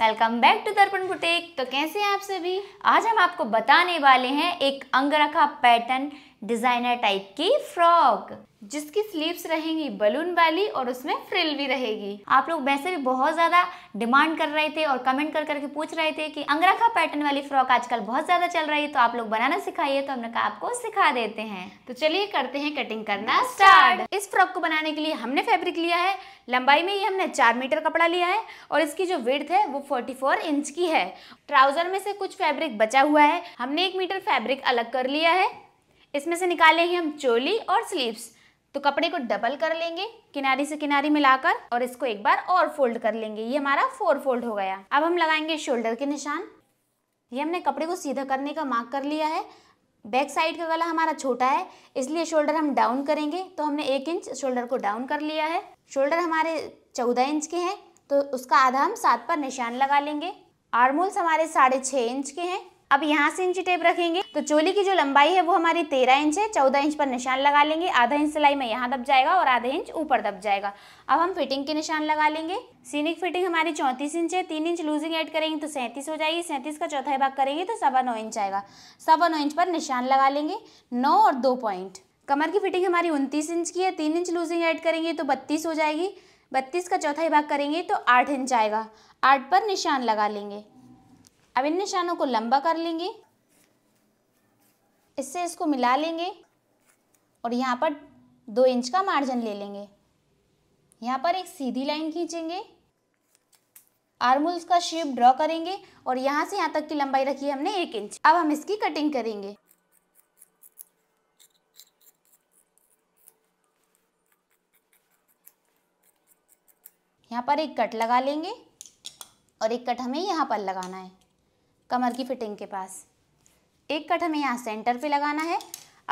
welcome back to दर्पण बुटेक तो कैसे हैं आप सभी आज हम आपको बताने वाले हैं एक अंगरखा पैटर्न डिजाइनर टाइप की फ्रॉक जिसकी स्लीव्स रहेंगी बलून वाली और उसमें फ्रिल भी रहेगी आप लोग वैसे भी बहुत ज़्यादा डिमांड कर रहे थे और कमेंट कर करके पूछ रहे थे कि अंगरखा पैटर्न वाली फ्रॉक आजकल बहुत ज़्यादा चल रही है तो आप लोग बनाना सिखाइए तो हमने कहा आपको सिखा देते हैं तो चलिए करते हैं कटिंग करना स्टार्ट इस फ्रॉक को बनाने के लिए हमने फेब्रिक लिया है लंबाई में ही हमने चार मीटर कपड़ा लिया है और इसकी जो विर्थ है वो फोर्टी इंच की है ट्राउज़र में से कुछ फेब्रिक बचा हुआ है हमने एक मीटर फेब्रिक अलग कर लिया है इसमें से निकालेंगे हम चोली और स्लीव्स तो कपड़े को डबल कर लेंगे किनारी से किनारी मिलाकर और इसको एक बार और फोल्ड कर लेंगे ये हमारा फोर फोल्ड हो गया अब हम लगाएंगे शोल्डर के निशान ये हमने कपड़े को सीधा करने का मार्क कर लिया है बैक साइड का गला हमारा छोटा है इसलिए शोल्डर हम डाउन करेंगे तो हमने एक इंच शोल्डर को डाउन कर लिया है शोल्डर हमारे चौदह इंच के हैं तो उसका आधा हम सात पर निशान लगा लेंगे आर्मोल्स हमारे साढ़े छः इंच के हैं अब यहाँ से इंची टेप रखेंगे तो चोली की जो लंबाई है वो हमारी तेरह इंच है चौदह इंच पर निशान लगा लेंगे आधा इंच सिलाई में यहाँ दब जाएगा और आधा इंच ऊपर दब जाएगा अब हम फिटिंग के निशान लगा लेंगे सीनिक फिटिंग हमारी चौंतीस इंच है तीन इंच लूजिंग ऐड करेंगे तो सैंतीस हो जाएगी सैंतीस का चौथा भाग करेंगे तो सवा नौ इंच आएगा सवा नौ इंच पर निशान लगा लेंगे नौ और दो पॉइंट कमर की फिटिंग हमारी उनतीस इंच की है तीन इंच लूजिंग ऐड करेंगे तो बत्तीस हो जाएगी बत्तीस का चौथा भाग करेंगे तो आठ इंच आएगा आठ पर निशान लगा लेंगे अब इन निशानों को लंबा कर लेंगे इससे इसको मिला लेंगे और यहाँ पर दो इंच का मार्जिन ले लेंगे यहाँ पर एक सीधी लाइन खींचेंगे आर्मुल्स का शेप ड्रॉ करेंगे और यहाँ से यहाँ तक की लंबाई रखी है हमने एक इंच अब हम इसकी कटिंग करेंगे यहाँ पर एक कट लगा लेंगे और एक कट हमें यहाँ पर लगाना है कमर की फिटिंग के पास एक कट हमें यहाँ सेंटर पे लगाना है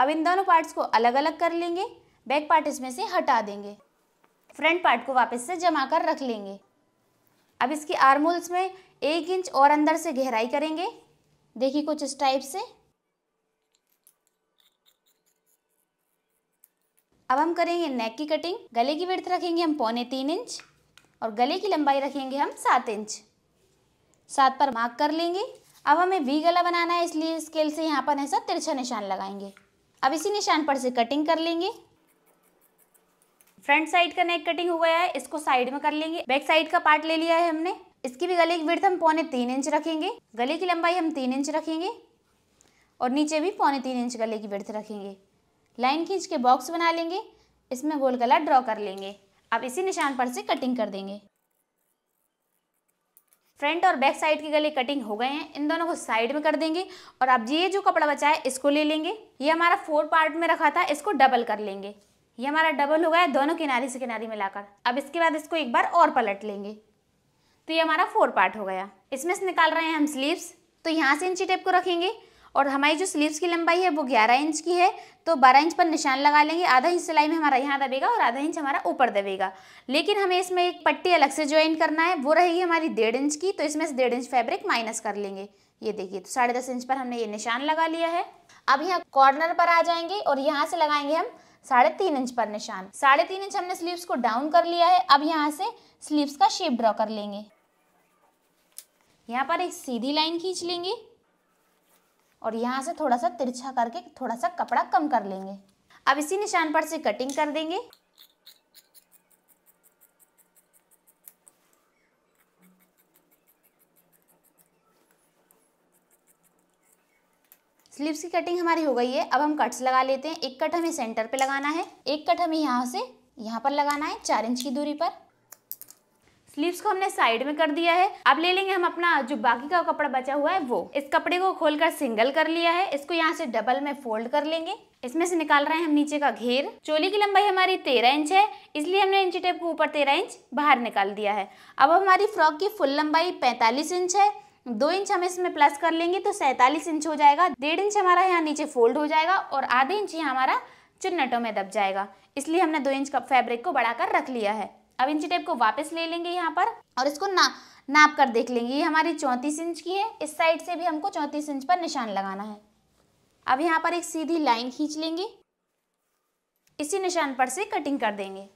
अब इन दोनों पार्ट्स को अलग अलग कर लेंगे बैक पार्ट इसमें से हटा देंगे फ्रंट पार्ट को वापस से जमा कर रख लेंगे अब इसके आर्मोल्स में एक इंच और अंदर से गहराई करेंगे देखिए कुछ इस टाइप से अब हम करेंगे नेक की कटिंग गले की विर्थ रखेंगे हम पौने तीन इंच और गले की लंबाई रखेंगे हम सात इंच सात पर मार्क कर लेंगे अब हमें वी गला बनाना है इसलिए स्केल से यहाँ पर ऐसा तिरछा निशान लगाएंगे अब इसी निशान पर से कटिंग कर लेंगे फ्रंट साइड का नेक कटिंग हुआ है इसको साइड में कर लेंगे बैक साइड का पार्ट ले लिया है हमने इसकी भी गले की विर्थ हम पौने तीन इंच रखेंगे गले की लंबाई हम तीन इंच रखेंगे और नीचे भी पौने तीन इंच गले की विर्थ रखेंगे लाइन खींच के बॉक्स बना लेंगे इसमें गोल गला ड्रॉ कर लेंगे अब इसी निशान पर से कटिंग कर देंगे फ्रंट और बैक साइड के गले कटिंग हो गए हैं इन दोनों को साइड में कर देंगे और अब ये जो कपड़ा बचा है इसको ले लेंगे ये हमारा फोर पार्ट में रखा था इसको डबल कर लेंगे ये हमारा डबल हो गया है दोनों किनारे से किनारे मिलाकर अब इसके बाद इसको एक बार और पलट लेंगे तो ये हमारा फोर पार्ट हो गया इसमें से निकाल रहे हैं हम स्लीव्स तो यहाँ से इंची टेप को रखेंगे और हमारी जो स्लीव्स की लंबाई है वो ग्यारह इंच की है तो बारह इंच पर निशान लगा लेंगे आधा इंच सिलाई में हमारा यहाँ दबेगा और आधा इंच हमारा ऊपर दबेगा लेकिन हमें इसमें एक पट्टी अलग से ज्वाइन करना है वो रहेगी हमारी डेढ़ इंच की तो इसमें डेढ़ इंच फैब्रिक माइनस कर लेंगे ये देखिए तो साढ़े दस इंच पर हमने ये निशान लगा लिया है अब यहाँ कॉर्नर पर आ जाएंगे और यहाँ से लगाएंगे हम साढ़े तीन इंच पर निशान साढ़े तीन इंच हमने स्लीव्स को डाउन कर लिया है अब यहाँ से स्लीव्स का शेप ड्रॉ कर लेंगे यहाँ पर एक सीधी लाइन खींच लेंगे और यहाँ से थोड़ा सा तिरछा करके थोड़ा सा कपड़ा कम कर लेंगे अब इसी निशान पर से कटिंग कर देंगे स्लीव्स की कटिंग हमारी हो गई है अब हम कट्स लगा लेते हैं एक कट हमें सेंटर पे लगाना है एक कट हमें यहाँ से यहाँ पर लगाना है चार इंच की दूरी पर स्लीव्स को हमने साइड में कर दिया है अब ले लेंगे हम अपना जो बाकी का कपड़ा बचा हुआ है वो इस कपड़े को खोलकर सिंगल कर लिया है इसको यहाँ से डबल में फोल्ड कर लेंगे इसमें से निकाल रहे हैं हम नीचे का घेर चोली की लंबाई हमारी तेरह इंच है इसलिए हमने इंची टेप को ऊपर तेरह इंच बाहर निकाल दिया है अब हमारी फ्रॉक की फुल लंबाई पैंतालीस इंच है दो इंच हम इसमें प्लस कर लेंगे तो सैतालीस इंच हो जाएगा डेढ़ इंच हमारा यहाँ नीचे फोल्ड हो जाएगा और आधे इंच यहाँ हमारा चुन्नटों में दब जाएगा इसलिए हमने दो इंच का फैब्रिक को बढ़ाकर रख लिया है अब इंची टेप को वापस ले लेंगे यहाँ पर और इसको ना नाप कर देख लेंगे ये हमारी चौंतीस इंच की है इस साइड से भी हमको चौंतीस इंच पर निशान लगाना है अब यहाँ पर एक सीधी लाइन खींच लेंगे इसी निशान पर से कटिंग कर देंगे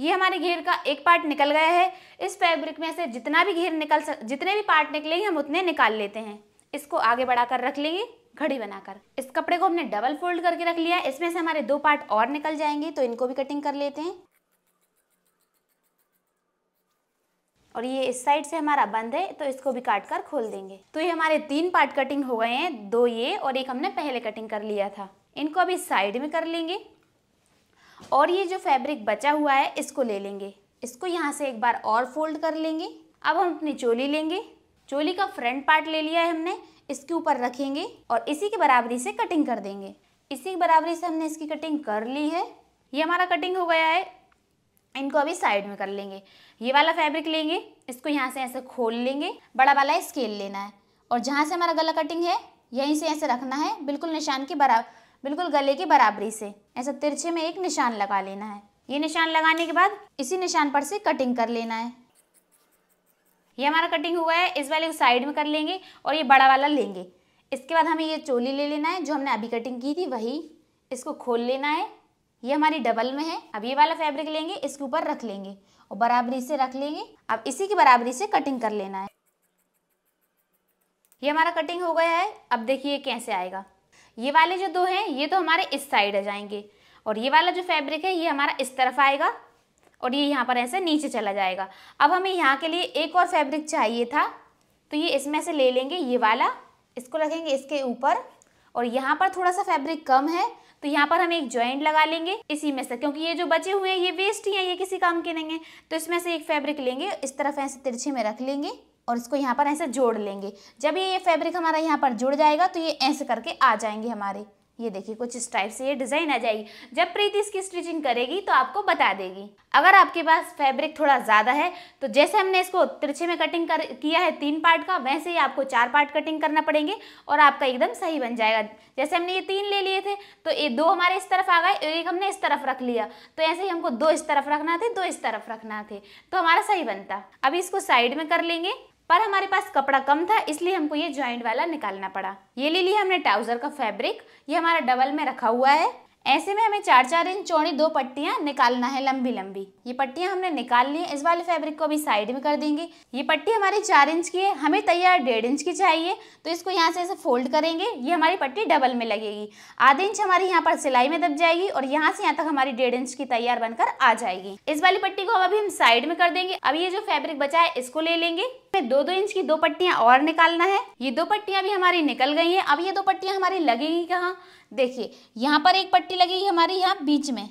ये हमारे घेर का एक पार्ट निकल गया है इस फैब्रिक में से जितना भी घेर निकल सक जितने भी पार्ट निकलेंगे हम उतने निकाल लेते हैं इसको आगे बढ़ाकर रख लेंगे घड़ी बनाकर इस कपड़े को हमने डबल फोल्ड करके रख लिया इसमें से हमारे दो पार्ट और निकल जाएंगे तो इनको भी कटिंग कर लेते हैं और ये इस साइड से हमारा बंद है तो इसको भी काट कर खोल देंगे तो ये हमारे तीन पार्ट कटिंग हो गए हैं दो ये और एक हमने पहले कटिंग कर लिया था इनको अभी साइड में कर लेंगे और ये जो फैब्रिक बचा हुआ है इसको ले लेंगे इसको यहाँ से एक बार और फोल्ड कर लेंगे अब हम अपनी चोली लेंगे चोली का फ्रंट पार्ट ले लिया है हमने इसके ऊपर रखेंगे और इसी के बराबरी से कटिंग कर देंगे इसी के बराबरी से हमने इसकी कटिंग कर ली है ये हमारा कटिंग हो गया है इनको अभी साइड में कर लेंगे ये वाला फैब्रिक लेंगे इसको यहाँ से ऐसे खोल लेंगे बड़ा वाला स्केल लेना है और जहाँ से हमारा गला कटिंग है यहीं से ऐसे रखना है बिल्कुल निशान के बराबर बिल्कुल गले की बराबरी से ऐसा तिरछे में एक निशान लगा लेना है ये निशान लगाने के बाद इसी निशान पर से कटिंग कर लेना है ये हमारा कटिंग हुआ है इस वाले को साइड में कर लेंगे और ये बड़ा वाला लेंगे इसके बाद हमें ये चोली ले लेना है जो हमने अभी कटिंग की थी वही इसको खोल लेना है ये हमारी डबल में है अब ये वाला फैब्रिक लेंगे इसके ऊपर रख लेंगे और बराबरी से रख लेंगे अब इसी की बराबरी से कटिंग कर लेना है ये हमारा कटिंग हो गया है अब देखिए कैसे आएगा ये वाले जो दो हैं ये तो हमारे इस साइड आ जाएंगे और ये वाला जो फैब्रिक है ये हमारा इस तरफ आएगा और ये यहाँ पर ऐसे नीचे चला जाएगा अब हमें यहाँ के लिए एक और फैब्रिक चाहिए था तो ये इसमें से ले लेंगे ये वाला इसको रखेंगे इसके ऊपर और यहाँ पर थोड़ा सा फैब्रिक कम है तो यहाँ पर हम एक ज्वाइंट लगा लेंगे इसी में से क्योंकि ये जो बचे हुए हैं ये वेस्ट ही हैं ये किसी काम के नहीं है तो इसमें से एक फैब्रिक लेंगे इस तरफ ऐसे तिरछे में रख लेंगे और इसको यहाँ पर ऐसे जोड़ लेंगे जब ये ये फैब्रिक हमारा यहाँ पर जुड़ जाएगा तो ये ऐसे करके आ जाएंगे हमारे ये देखिए कुछ इस टाइप से ये डिज़ाइन आ जाएगी जब प्रीति इसकी स्टिचिंग करेगी तो आपको बता देगी अगर आपके पास फैब्रिक थोड़ा ज़्यादा है तो जैसे हमने इसको तिरछे में कटिंग कर किया है तीन पार्ट का वैसे ही आपको चार पार्ट कटिंग करना पड़ेंगे और आपका एकदम सही बन जाएगा जैसे हमने ये तीन ले लिए थे तो ये दो हमारे इस तरफ आ गए एक हमने इस तरफ रख लिया तो ऐसे ही हमको दो इस तरफ रखना थे दो इस तरफ रखना थे तो हमारा सही बनता अभी इसको साइड में कर लेंगे पर हमारे पास कपड़ा कम था इसलिए हमको ये ज्वाइंट वाला निकालना पड़ा ये ले लिया हमने ट्राउज़र का फैब्रिक ये हमारा डबल में रखा हुआ है ऐसे में हमें चार चार इंच चौड़ी दो पट्टियां निकालना है लंबी लंबी ये पट्टियां हमने निकाल ली है इस वाले फैब्रिक को अभी साइड में कर देंगे ये पट्टी हमारी चार इंच की है हमें तैयार डेढ़ इंच की चाहिए तो इसको यहाँ से ऐसे फोल्ड करेंगे ये हमारी पट्टी डबल में लगेगी आधे इंच हमारी यहाँ पर सिलाई में दब जाएगी और यहाँ से यहाँ तक हमारी डेढ़ इंच की तैयार बनकर आ जाएगी इस वाली पट्टी को अभी हम साइड में कर देंगे अब ये जो फेब्रिक बचा है इसको ले लेंगे दो दो इंच की दो पट्टियां और निकालना है ये दो पट्टियां भी हमारी निकल गई है अब ये दो पट्टियां हमारी लगेगी कहाँ देखिए यहाँ पर एक पट्टी लगी है हमारी यहाँ बीच में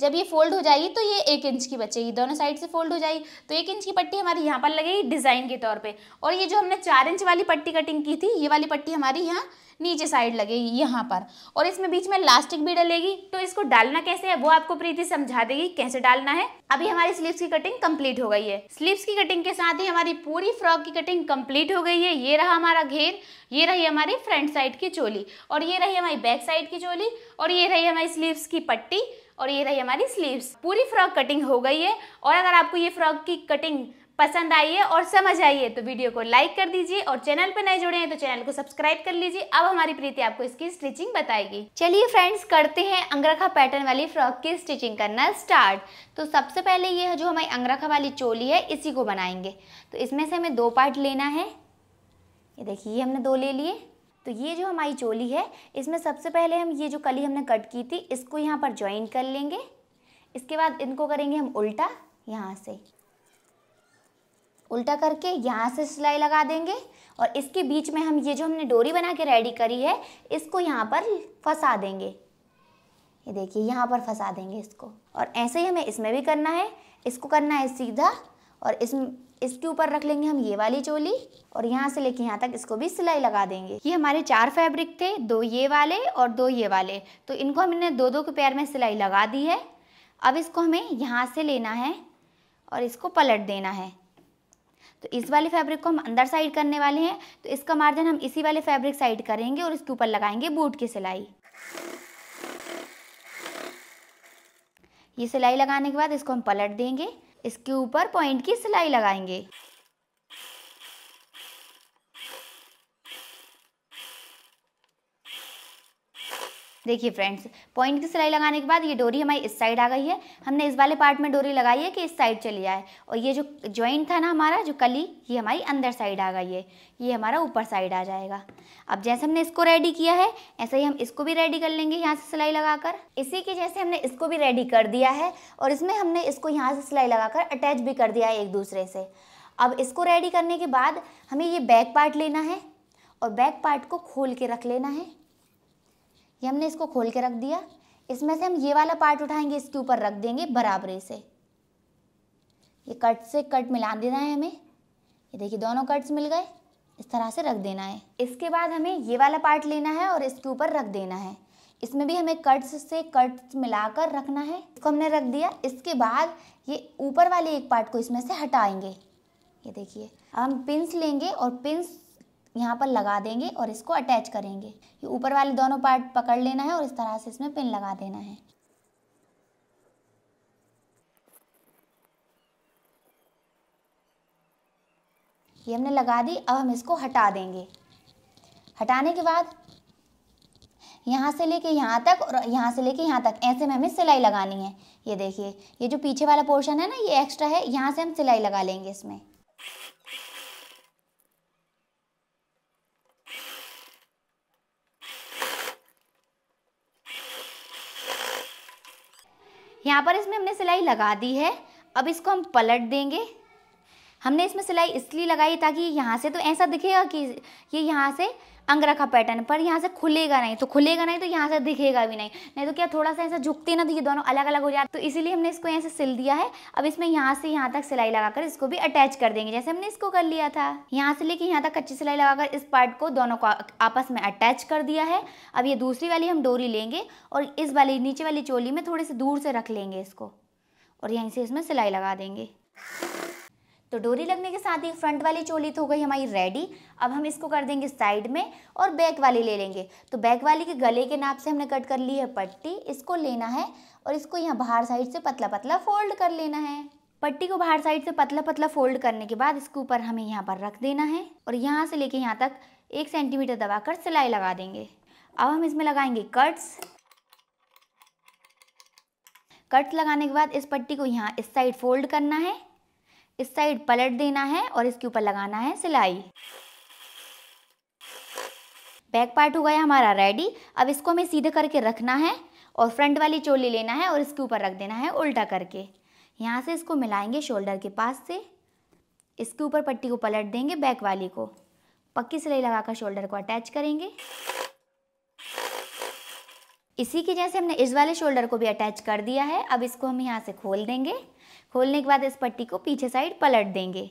जब ये फोल्ड हो जाएगी तो ये एक इंच की बचेगी दोनों साइड से फोल्ड हो जाएगी तो एक इंच की पट्टी हमारी यहाँ पर लगेगी डिज़ाइन के तौर पे और ये जो हमने चार इंच वाली पट्टी कटिंग की थी ये वाली पट्टी हमारी यहाँ नीचे साइड लगेगी यहाँ पर और इसमें बीच में लास्टिक भी डलेगी तो इसको डालना कैसे है वो आपको प्रीति समझा देगी कैसे डालना है अभी हमारी स्लीव्स की कटिंग कंप्लीट हो गई है स्लीव्स की कटिंग के साथ ही हमारी पूरी फ्रॉक की कटिंग कंप्लीट हो गई है ये रहा हमारा घेर ये रही हमारी फ्रंट साइड की चोली और ये रही हमारी बैक साइड की चोली और ये रही हमारी स्लीव्स की पट्टी और ये रही हमारी स्लीव्स पूरी फ्रॉक कटिंग हो गई है और अगर आपको ये फ्रॉक की कटिंग पसंद आई है और समझ आई है तो वीडियो को लाइक कर दीजिए और चैनल पर नए जुड़े हैं तो चैनल को सब्सक्राइब कर लीजिए अब हमारी प्रीति आपको इसकी स्टिचिंग बताएगी चलिए फ्रेंड्स करते हैं अंगरखा पैटर्न वाली फ्रॉक की स्टिचिंग करना स्टार्ट तो सबसे पहले ये जो हमारी अंगरखा वाली चोली है इसी को बनाएंगे तो इसमें से हमें दो पार्ट लेना है ये देखिए हमने दो ले लिए तो ये जो हमारी चोली है इसमें सबसे पहले हम ये जो कली हमने कट की थी इसको यहाँ पर ज्वाइन कर लेंगे इसके बाद इनको करेंगे हम उल्टा यहाँ से उल्टा करके यहाँ से सिलाई लगा देंगे और इसके बीच में हम ये जो हमने डोरी बना के रेडी करी है इसको यहाँ पर फंसा देंगे ये देखिए यहाँ पर फंसा देंगे इसको और ऐसे ही हमें इसमें भी करना है इसको करना है सीधा और इस इसके ऊपर रख लेंगे हम ये वाली चोली और यहाँ से लेके यहाँ तक इसको भी सिलाई लगा देंगे ये हमारे चार फैब्रिक थे दो ये वाले और दो ये वाले तो इनको हमने दो दो के पैर में सिलाई लगा दी है अब इसको हमें यहाँ से लेना है और इसको पलट देना है तो इस वाले फैब्रिक को हम अंदर साइड करने वाले हैं तो इसका मार्जिन हम इसी वाले फैब्रिक साइड करेंगे और इसके ऊपर लगाएंगे बूट की सिलाई ये सिलाई लगाने के बाद इसको हम पलट देंगे इसके ऊपर पॉइंट की सिलाई लगाएंगे देखिए फ्रेंड्स पॉइंट की सिलाई लगाने के बाद ये डोरी हमारी इस साइड आ गई है हमने इस वाले पार्ट में डोरी लगाई है कि इस साइड चली जाए और ये जो ज्वाइंट था ना हमारा जो कली ये हमारी अंदर साइड आ गई है ये हमारा ऊपर साइड आ जाएगा अब जैसे हमने इसको रेडी किया है ऐसे ही हम इसको भी रेडी कर लेंगे यहाँ से सिलाई लगाकर इसी के जैसे हमने इसको भी रेडी कर दिया है और इसमें हमने इसको यहाँ से सिलाई लगाकर अटैच भी कर दिया है एक दूसरे से अब इसको रेडी करने के बाद हमें ये बैक पार्ट लेना है और बैक पार्ट को खोल के रख लेना है ये हमने इसको खोल के रख दिया इसमें से हम ये वाला पार्ट उठाएंगे इसके ऊपर रख देंगे बराबरी से ये कट से कट मिला देना है हमें ये देखिए दोनों कट्स मिल गए इस तरह से रख देना है इसके बाद हमें ये वाला पार्ट लेना है और इसके ऊपर रख देना है इसमें भी हमें कट्स से कट्स मिलाकर रखना है इसको हमने रख दिया इसके बाद ये ऊपर वाले एक पार्ट को इसमें से हटाएंगे ये देखिए हम पिंस लेंगे और पिंस यहाँ पर लगा देंगे और इसको अटैच करेंगे ये ऊपर वाले दोनों पार्ट पकड़ लेना है और इस तरह से इसमें पिन लगा देना है ये हमने लगा दी अब हम इसको हटा देंगे हटाने के बाद यहाँ से लेके यहाँ तक और यहाँ से लेके यहाँ तक ऐसे में हमें सिलाई लगानी है ये देखिए ये जो पीछे वाला पोर्शन है ना ये एक्स्ट्रा है यहाँ से हम सिलाई लगा लेंगे इसमें यहाँ पर इसमें हमने सिलाई लगा दी है अब इसको हम पलट देंगे हमने इसमें सिलाई इसलिए लगाई ताकि यहाँ से तो ऐसा दिखेगा कि ये यहाँ से अंगरखा पैटर्न पर यहाँ से खुलेगा नहीं तो खुलेगा नहीं तो यहाँ से दिखेगा भी नहीं नहीं तो क्या थोड़ा सा ऐसा झुकते ना तो ये दोनों अलग अलग हो जाते तो इसीलिए हमने इसको यहाँ से सिल दिया है अब इसमें यहाँ से यहाँ तक सिलाई लगाकर इसको भी अटैच कर देंगे जैसे हमने इसको कर लिया था यहाँ से लेके यहाँ तक कच्ची सिलाई लगाकर इस पार्ट को दोनों को आपस में अटैच कर दिया है अब ये दूसरी वाली हम डोरी लेंगे और इस वाली नीचे वाली चोली में थोड़ी से दूर से रख लेंगे इसको और यहीं से इसमें सिलाई लगा देंगे तो डोरी लगने के साथ ही फ्रंट वाली चोली तो हो गई हमारी रेडी अब हम इसको कर देंगे साइड में और बैक वाली ले लेंगे तो बैक वाली के गले के नाप से हमने कट कर ली है पट्टी इसको लेना है और इसको यहाँ बाहर साइड से पतला पतला फोल्ड कर लेना है पट्टी को बाहर साइड से पतला पतला फोल्ड करने के बाद इसके ऊपर हमें यहाँ पर रख देना है और यहाँ से लेके यहाँ तक एक सेंटीमीटर दबाकर सिलाई लगा देंगे अब हम इसमें लगाएंगे कट्स कट्स लगाने के बाद इस पट्टी को यहाँ इस साइड फोल्ड करना है इस साइड पलट देना है और इसके ऊपर लगाना है सिलाई बैक पार्ट हो गया हमारा रेडी अब इसको हमें सीधे करके रखना है और फ्रंट वाली चोली लेना है और इसके ऊपर रख देना है उल्टा करके यहाँ से इसको मिलाएंगे शोल्डर के पास से इसके ऊपर पट्टी को पलट देंगे बैक वाली को पक्की सिलाई लगाकर शोल्डर को अटैच करेंगे इसी के जैसे हमने इस वाले शोल्डर को भी अटैच कर दिया है अब इसको हम यहाँ से खोल देंगे खोलने के बाद इस पट्टी को पीछे साइड पलट देंगे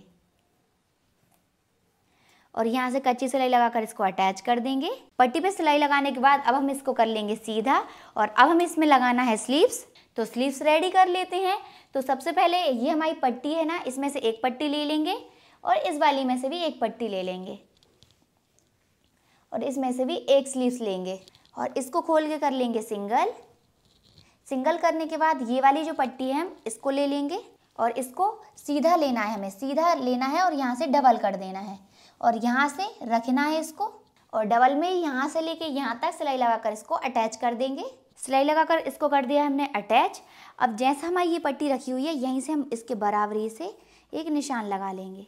और यहाँ से कच्ची सिलाई लगाकर इसको अटैच कर देंगे पट्टी पे सिलाई लगाने के बाद अब हम इसको कर लेंगे सीधा और अब हम इसमें लगाना है स्लीव्स तो स्लीव्स रेडी कर लेते हैं तो सबसे पहले ये हमारी पट्टी है ना इसमें से एक पट्टी ले लेंगे और इस वाली में से भी एक पट्टी ले लेंगे और इसमें से भी एक स्लीव्स लेंगे और इसको खोल के कर लेंगे सिंगल सिंगल करने के बाद ये वाली जो पट्टी है हम इसको ले लेंगे और इसको सीधा लेना है हमें सीधा लेना है और यहाँ से डबल कर देना है और यहाँ से रखना है इसको और डबल में यहाँ से लेके यहाँ तक सिलाई लगाकर इसको अटैच कर देंगे सिलाई लगाकर इसको कर दिया हमने अटैच अब जैसा हमारी ये पट्टी रखी हुई है यहीं से हम इसके बराबरी से एक निशान लगा लेंगे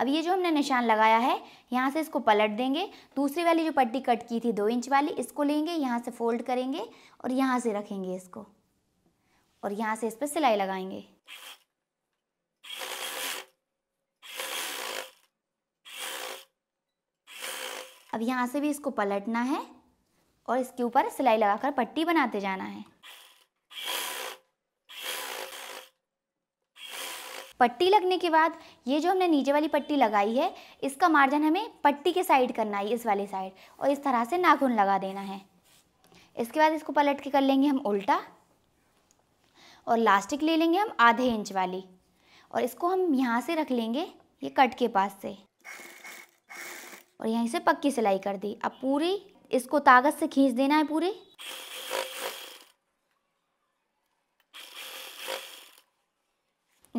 अब ये जो हमने निशान लगाया है यहाँ से इसको पलट देंगे दूसरी वाली जो पट्टी कट की थी दो इंच वाली इसको लेंगे यहाँ से फोल्ड करेंगे और यहाँ से रखेंगे इसको और यहाँ से इस पर सिलाई लगाएंगे अब यहाँ से भी इसको पलटना है और इसके ऊपर सिलाई लगाकर पट्टी बनाते जाना है पट्टी लगने के बाद ये जो हमने नीचे वाली पट्टी लगाई है इसका मार्जिन हमें पट्टी के साइड करना है इस वाले साइड और इस तरह से नाखून लगा देना है इसके बाद इसको पलट के कर लेंगे हम उल्टा और लास्टिक ले लेंगे हम आधे इंच वाली और इसको हम यहाँ से रख लेंगे ये कट के पास से और यहीं से पक्की सिलाई कर दी अब पूरी इसको ताकत से खींच देना है पूरी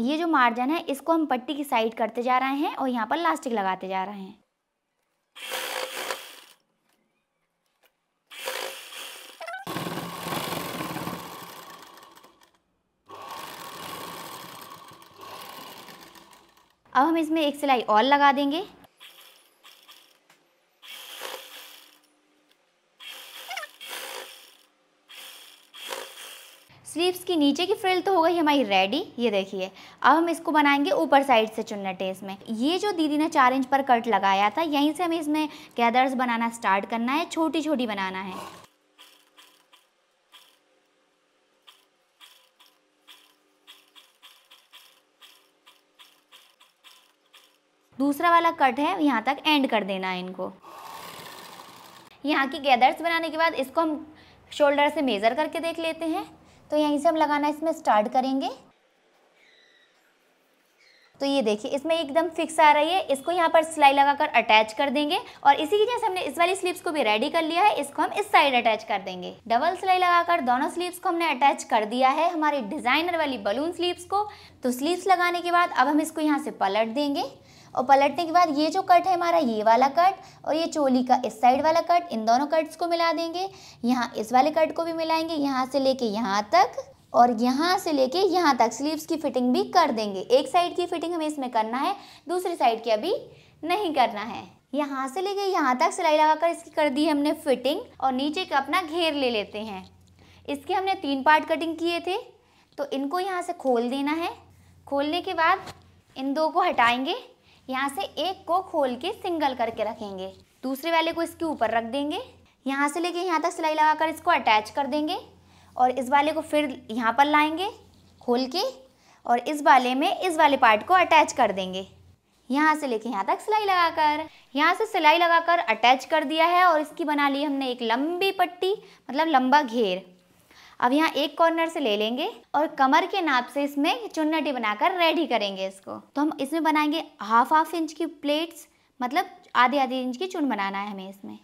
ये जो मार्जन है इसको हम पट्टी की साइड करते जा रहे हैं और यहाँ पर लास्टिक लगाते जा रहे हैं अब हम इसमें एक सिलाई और लगा देंगे स्लीव्स की नीचे की फ्रिल तो हो गई हमारी रेडी ये देखिए अब हम इसको बनाएंगे ऊपर साइड से चुन्नटे इसमें ये जो दीदी ने चार इंच पर कट लगाया था यहीं से हमें इसमें गैदर्स बनाना स्टार्ट करना है छोटी छोटी बनाना है दूसरा वाला कट है यहाँ तक एंड कर देना है इनको यहाँ की गैदर्स बनाने के बाद इसको हम शोल्डर से मेज़र करके देख लेते हैं तो यहीं से हम लगाना इसमें स्टार्ट करेंगे तो ये देखिए इसमें एकदम फिक्स आ रही है इसको यहाँ पर सिलाई लगाकर अटैच कर देंगे और इसी की जैसे हमने इस वाली स्लीव्स को भी रेडी कर लिया है इसको हम इस साइड अटैच कर देंगे डबल सिलाई लगाकर दोनों स्लीव्स को हमने अटैच कर दिया है हमारे डिजाइनर वाली बलून स्लीव्स को तो स्लीव्स लगाने के बाद अब हम इसको यहाँ से पलट देंगे और पलटने के बाद ये जो कट है हमारा ये वाला कट और ये चोली का इस साइड वाला कट इन दोनों कट्स को मिला देंगे यहाँ इस वाले कट को भी मिलाएंगे यहाँ से लेके यहाँ तक और यहाँ से लेके यहाँ तक स्लीव्स की फिटिंग भी कर देंगे एक साइड की फिटिंग हमें इसमें करना है दूसरी साइड की अभी नहीं करना है यहाँ से लेके यहाँ तक सिलाई लगाकर इसकी कर दी है हमने फिटिंग और नीचे का अपना घेर ले लेते हैं इसके हमने तीन पार्ट कटिंग किए थे तो इनको यहाँ से खोल देना है खोलने के बाद इन दो को हटाएंगे यहाँ से एक को खोल के सिंगल करके रखेंगे दूसरे वाले को इसके ऊपर रख देंगे यहाँ से लेके यहाँ तक सिलाई लगाकर इसको अटैच कर देंगे और इस वाले को फिर यहाँ पर लाएंगे खोल के और इस वाले में इस वाले पार्ट को अटैच कर देंगे यहाँ से लेके यहाँ तक सिलाई लगाकर यहाँ से सिलाई लगाकर अटैच कर दिया है और इसकी बना ली हमने एक लंबी पट्टी मतलब लंबा घेर अब यहाँ एक कॉर्नर से ले लेंगे और कमर के नाप से इसमें चुन्नटी बनाकर रेडी करेंगे इसको तो हम इसमें बनाएंगे हाफ हाफ इंच की प्लेट्स मतलब आधे आधे इंच की चुन बनाना है हमें इसमें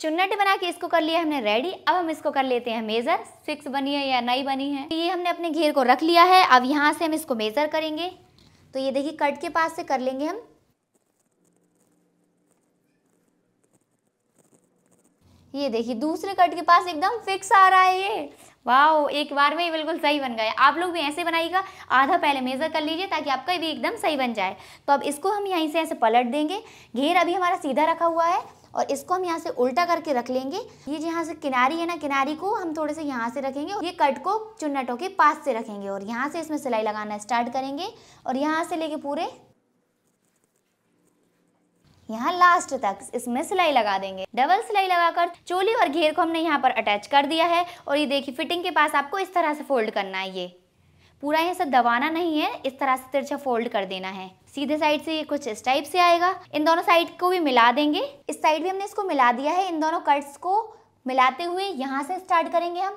चुन्नट बना के इसको कर लिया हमने रेडी अब हम इसको कर लेते हैं मेज़र सिक्स बनी है या नई बनी है ये हमने अपने घेर को रख लिया है अब यहाँ से हम इसको मेज़र करेंगे तो ये देखिए कट के पास से कर लेंगे हम ये देखिए दूसरे कट के पास एकदम फिक्स आ रहा है ये वाह एक बार में ये बिल्कुल सही बन गया आप लोग भी ऐसे बनाइएगा आधा पहले मेज़र कर लीजिए ताकि आपका भी एकदम सही बन जाए तो अब इसको हम यहीं से ऐसे पलट देंगे घेर अभी हमारा सीधा रखा हुआ है और इसको हम यहाँ से उल्टा करके रख लेंगे ये जहाँ से किनारी है ना किनारी को हम थोड़े से यहाँ से रखेंगे ये कट को चुन्नटों के पास से रखेंगे और यहाँ से इसमें सिलाई लगाना स्टार्ट करेंगे और यहाँ से लेके पूरे यहाँ लास्ट तक इसमें सिलाई लगा देंगे डबल सिलाई लगाकर चोली और घेर को हमने यहाँ पर अटैच कर दिया है और ये देखिए फिटिंग के पास आपको इस तरह से फोल्ड करना है ये पूरा यहाँ से दबाना नहीं है इस तरह से तिरछा फोल्ड कर देना है सीधे साइड से ये कुछ इस टाइप से आएगा इन दोनों साइड को भी मिला देंगे इस साइड भी हमने इसको मिला दिया है इन दोनों कट्स को मिलाते हुए यहाँ से स्टार्ट करेंगे हम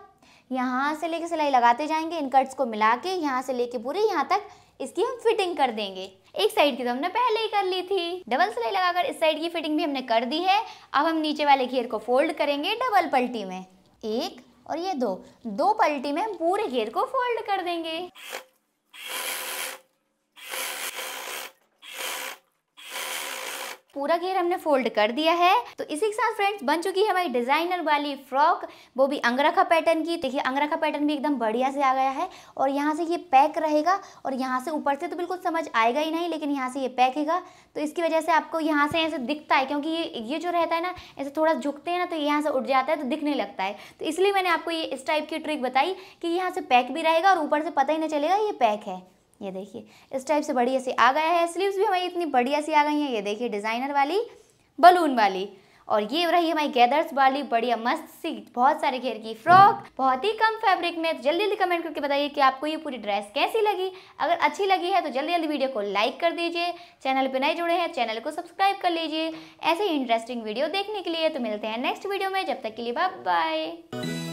यहाँ से लेके सिलाई लगाते जाएंगे इन कट्स को मिला के यहाँ से लेके पूरे यहाँ तक इसकी हम फिटिंग कर देंगे एक साइड की तो हमने पहले ही कर ली थी डबल सिलाई लगाकर इस साइड की फिटिंग भी हमने कर दी है अब हम नीचे वाले घेर को फोल्ड करेंगे डबल पल्टी में एक और ये दो दो पल्टी में पूरे घेर को फोल्ड कर देंगे पूरा घेर हमने फोल्ड कर दिया है तो इसी के साथ फ्रेंड्स बन चुकी है हमारी डिजाइनर वाली फ्रॉक वो भी अंगरखा पैटर्न की देखिए अंगरखा पैटर्न भी एकदम बढ़िया से आ गया है और यहाँ से ये पैक रहेगा और यहाँ से ऊपर से तो बिल्कुल समझ आएगा ही नहीं लेकिन यहाँ से ये पैक हैगा तो इसकी वजह से आपको यहाँ से ऐसे दिखता है क्योंकि ये ये जो रहता है ना ऐसे थोड़ा झुकते हैं ना तो यहाँ से उठ जाता है तो दिखने लगता है तो इसलिए मैंने आपको ये इस टाइप की ट्रिक बताई कि यहाँ से पैक भी रहेगा और ऊपर से पता ही नहीं चलेगा ये पैक है ये देखिए इस टाइप से बढ़िया से आ गया है स्लीव्स भी हमारी इतनी बढ़िया सी आ गई हैं ये देखिए डिज़ाइनर वाली बलून वाली और ये रही हमारी गैदर्स वाली बढ़िया मस्त सी बहुत सारे घेर की फ्रॉक बहुत ही कम फैब्रिक में जल्दी जल्दी कमेंट करके बताइए कि आपको ये पूरी ड्रेस कैसी लगी अगर अच्छी लगी है तो जल्दी जल्दी वीडियो को लाइक कर दीजिए चैनल पर नए जुड़े हैं चैनल को सब्सक्राइब कर लीजिए ऐसे ही इंटरेस्टिंग वीडियो देखने के लिए तो मिलते हैं नेक्स्ट वीडियो में जब तक के लिए बाय बाय